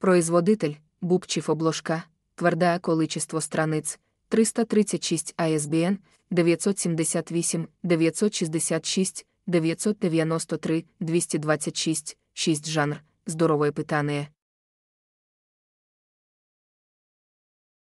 Производитель, Бубчив обложка, твердое количество страниц, 336 ISBN, 978, 966, 993, 226, 6 жанр, здоровое питание,